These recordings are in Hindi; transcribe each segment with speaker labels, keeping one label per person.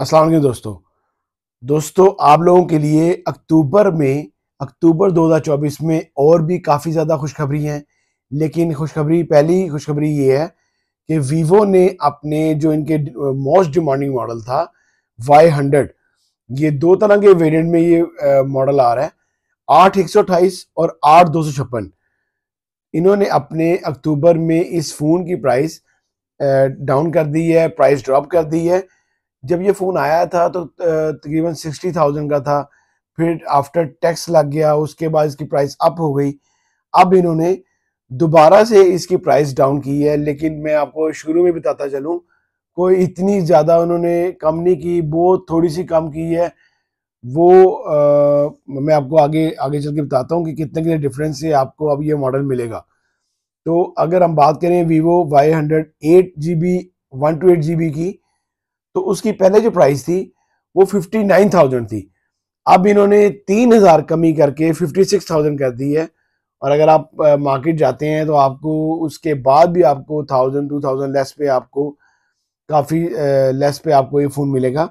Speaker 1: असलम दोस्तों दोस्तों आप लोगों के लिए अक्टूबर में अक्टूबर 2024 में और भी काफ़ी ज़्यादा खुशखबरी हैं लेकिन खुशखबरी पहली खुशखबरी ये है कि वीवो ने अपने जो इनके मोस्ट डिमांडिंग मॉडल था वाई हंड्रेड ये दो तरह के वेरिएंट में ये मॉडल आ रहा है आठ एक सौ और आठ दो सौ छप्पन इन्होंने अपने अक्टूबर में इस फ़ोन की प्राइस डाउन कर दी है प्राइस ड्रॉप कर दी है जब ये फ़ोन आया था तो तकरीबन सिक्सटी थाउजेंड का था फिर आफ्टर टैक्स लग गया उसके बाद इसकी प्राइस अप हो गई अब इन्होंने दोबारा से इसकी प्राइस डाउन की है लेकिन मैं आपको शुरू में बताता चलूँ कोई इतनी ज़्यादा उन्होंने कम नहीं की बहुत थोड़ी सी कम की है वो आ, मैं आपको आगे आगे चल के बताता हूँ कि कितने कितने डिफरेंस से आपको अब ये मॉडल मिलेगा तो अगर हम बात करें Vivo Y hundred eight G B one two eight G B की तो उसकी पहले जो प्राइस थी वो फिफ्टी नाइन थाउजेंड थी अब इन्होंने तीन हज़ार कमी करके फिफ्टी सिक्स थाउजेंड कर दी है और अगर आप मार्केट जाते हैं तो आपको उसके बाद भी आपको थाउजेंड टू थाउजेंड लेस पे आपको काफ़ी लेस पे आपको ये फ़ोन मिलेगा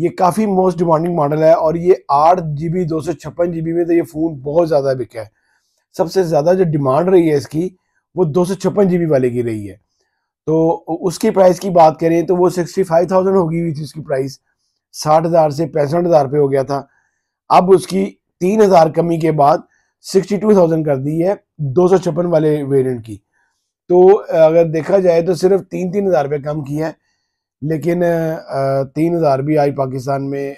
Speaker 1: ये काफ़ी मोस्ट डिमांडिंग मॉडल है और ये आठ जी बी दो सौ छप्पन जी बी में तो ये फ़ोन बहुत ज़्यादा बिका है सबसे ज़्यादा जो डिमांड रही है इसकी वो दो सौ छप्पन जी बी वाले की रही है तो उसकी प्राइस की बात करें तो वो सिक्सटी फाइव थाउजेंड होगी हुई थी उसकी प्राइस साठ हज़ार से पैंसठ हज़ार पे हो गया था अब उसकी तीन हज़ार कमी के बाद सिक्सटी टू थाउजेंड कर दी है दो सौ छप्पन वाले वेरिएंट की तो अगर देखा जाए तो सिर्फ तीन तीन हज़ार रुपये कम किया है लेकिन तीन हज़ार भी आज पाकिस्तान में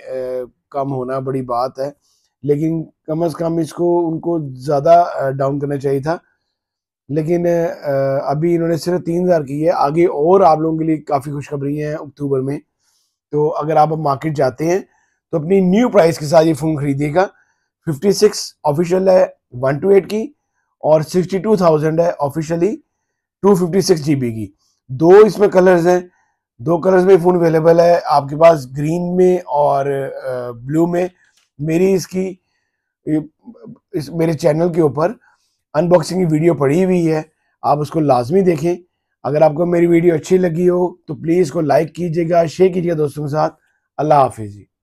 Speaker 1: कम होना बड़ी बात है लेकिन कम अज़ कम इसको उनको ज़्यादा डाउन करना चाहिए था लेकिन अभी इन्होंने सिर्फ तीन हज़ार की है आगे और आप लोगों के लिए काफ़ी खुशखबरी है अक्टूबर में तो अगर आप मार्केट जाते हैं तो अपनी न्यू प्राइस के साथ ये फ़ोन खरीदिएगा फिफ्टी सिक्स ऑफिशियल है वन टू एट की और सिक्सटी टू थाउजेंड है officially two fifty six G B की दो इसमें कलर्स हैं दो कलर्स में फ़ोन अवेलेबल है आपके पास ग्रीन में और ब्लू में मेरी इसकी इस मेरे चैनल के ऊपर अनबॉक्सिंग की वीडियो पड़ी हुई है आप उसको लाजमी देखें अगर आपको मेरी वीडियो अच्छी लगी हो तो प्लीज़ को लाइक कीजिएगा शेयर कीजिएगा दोस्तों के साथ अल्लाह हाफिज़